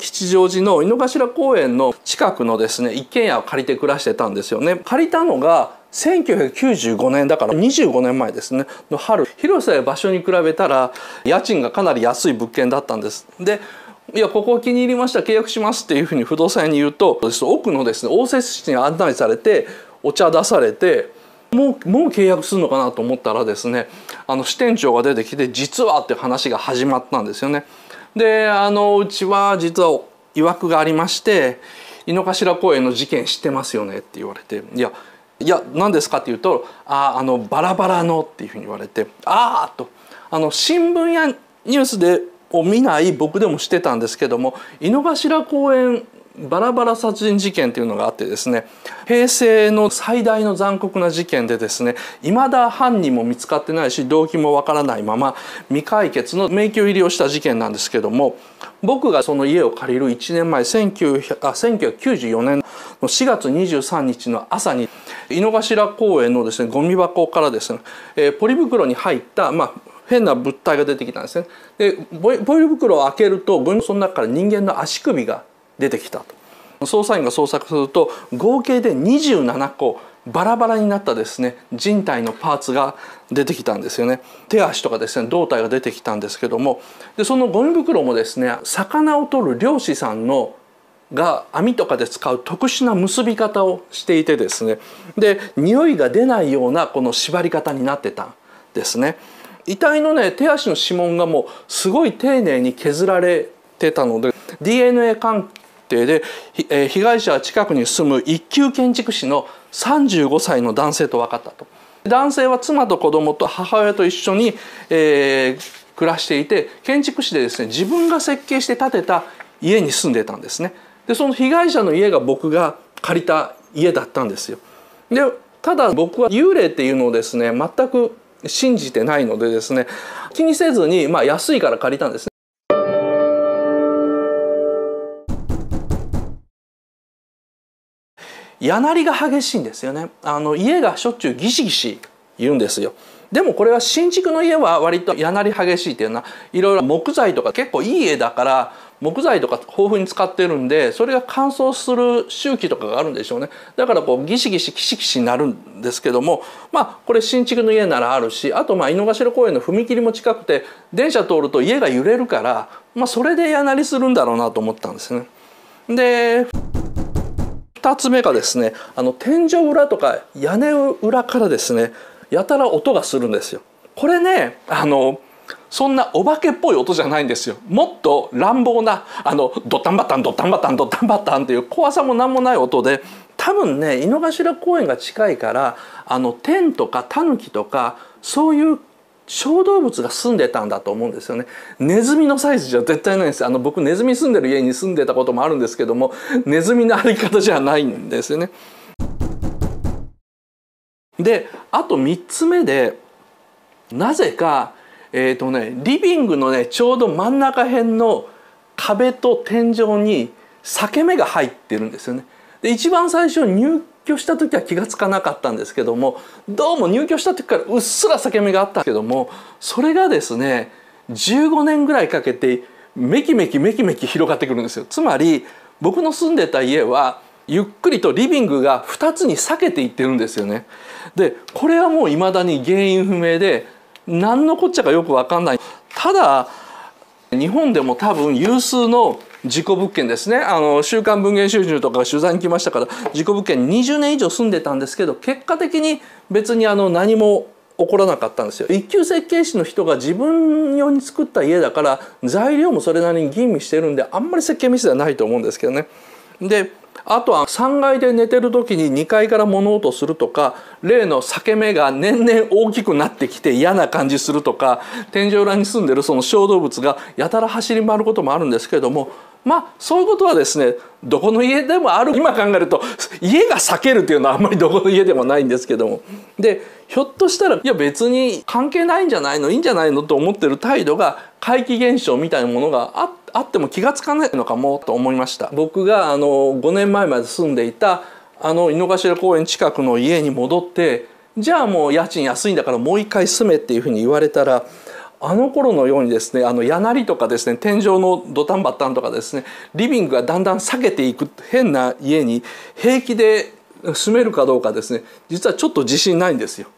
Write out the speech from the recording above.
吉祥寺の井の頭公園の近くのですね一軒家を借りて暮らしてたんですよね借りたのが1995年だから25年前ですねの春広さや場所に比べたら家賃がかなり安い物件だったんですでいやここ気に入りました契約しますっていうふうに不動産屋に言うと奥のですね応接室に案内されてお茶出されてもうもう契約するのかなと思ったらですねあの支店長が出てきて「実は」って話が始まったんですよね。であのうちは実は曰くがありまして井の頭公園の事件知ってますよねって言われていやいや何ですかって言うと「ああのバラバラの」っていうふうに言われて「ああ」とあの新聞やニュースでを見ない僕でもしてたんですけども井の頭公園バラバラ殺人事件というのがあってですね平成の最大の残酷な事件でですね未だ犯人も見つかってないし動機もわからないまま未解決の迷宮入りをした事件なんですけども僕がその家を借りる1年前1900あ1994年の4月23日の朝に井の頭公園のですねゴミ箱からですね、えー、ポリ袋に入った、まあ、変な物体が出てきたんですね。でポリ袋を開けるとゴミ箱の中から人間の足首が出てきたと。捜査員が捜索すると合計で27個バラバラになったですね人体のパーツが出てきたんですよね手足とかですね胴体が出てきたんですけどもでそのゴミ袋もですね魚を取る漁師さんのが網とかで使う特殊な結び方をしていてですねで匂いが出ないようなこの縛り方になってたんですね遺体のね手足の指紋がもうすごい丁寧に削られてたので DNA 鑑定で、え被害者は近くに住む一級建築士の35歳の男性と分かったと。男性は妻と子供と母親と一緒に、えー、暮らしていて建築士でですね自分が設計して建てた家に住んでたんですね。でその被害者の家が僕が借りた家だったんですよ。でただ僕は幽霊っていうのをですね全く信じてないのでですね気にせずに、まあ、安いから借りたんですね。りが激しいんですよねあの家がしょっちゅうギシギシ言うんですよでもこれは新築の家は割となり激しいっていうのはいろいろ木材とか結構いい家だから木材とか豊富に使ってるんでそれが乾燥する周期とかがあるんでしょうねだからこうギシギシキシキシになるんですけどもまあこれ新築の家ならあるしあとまあ井の頭公園の踏切も近くて電車通ると家が揺れるから、まあ、それでやなりするんだろうなと思ったんですね。で2つ目がですねあの天井裏とか屋根裏からですねやたら音がするんですよ。これねあのそんなお化けっぽい音じゃないんですよもっと乱暴なあのドタンバタンドタンバタンドタンバタンっていう怖さも何もない音で多分ね井の頭公園が近いからあの天とかタヌキとかそういう小動物が住んでたんだと思うんですよねネズミのサイズじゃ絶対ないんですあの僕ネズミ住んでる家に住んでたこともあるんですけどもネズミの歩き方じゃないんですよね。であと3つ目でなぜかえっ、ー、とねリビングのねちょうど真ん中辺の壁と天井に裂け目が入ってるんですよね。で一番最初入居した時は気が付かなかったんですけどもどうも入居した時からうっすら裂け目があったけどもそれがですね15年ぐらいかけてメキメキメキメキ広がってくるんですよ。つまり僕の住んでた家はゆっくりとリビングが2つに裂けていってるんですよね。でこれはもう未だに原因不明で何のこっちゃかよくわかんない。ただ日本でも多分有数の事故物件ですねあの週刊文芸収集とか取材に来ましたから事故物件20年以上住んでたんですけど結果的に別にあの何も起こらなかったんですよ一級設計士の人が自分用に作った家だから材料もそれなりに吟味してるんであんまり設計ミスではないと思うんですけどね。であとは3階で寝てる時に2階から物音するとか例の裂け目が年々大きくなってきて嫌な感じするとか天井裏に住んでるその小動物がやたら走り回ることもあるんですけれどもまあそういうことはですねどこの家でもある今考えると家が避けるっていうのはあんまりどこの家でもないんですけどもでひょっとしたらいや別に関係ないんじゃないのいいんじゃないのと思ってる態度が怪奇現象みたいなものがあってあっても気が付かないのかもと思いました僕があの5年前まで住んでいたあの井の頭公園近くの家に戻ってじゃあもう家賃安いんだからもう一回住めっていうふうに言われたらあの頃のようにですねあの柳とかですね天井のドタンバタンとかですねリビングがだんだん避けていく変な家に平気で住めるかどうかですね実はちょっと自信ないんですよ。